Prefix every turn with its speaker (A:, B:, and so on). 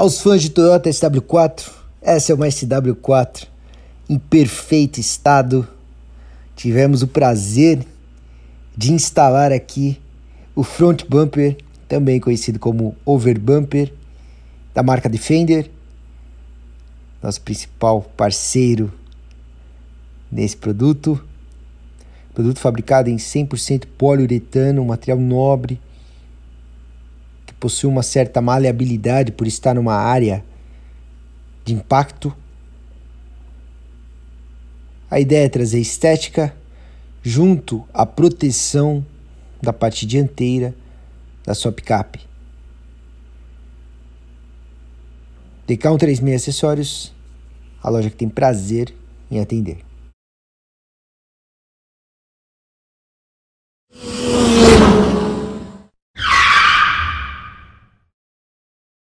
A: Aos fãs de Toyota SW4, essa é uma SW4 em perfeito estado. Tivemos o prazer de instalar aqui o front bumper, também conhecido como over bumper, da marca Defender, nosso principal parceiro nesse produto. Produto fabricado em 100% poliuretano, um material nobre possui uma certa maleabilidade por estar numa área de impacto. A ideia é trazer estética junto à proteção da parte dianteira da sua picape. Decão 36 Acessórios, a loja que tem prazer em atender.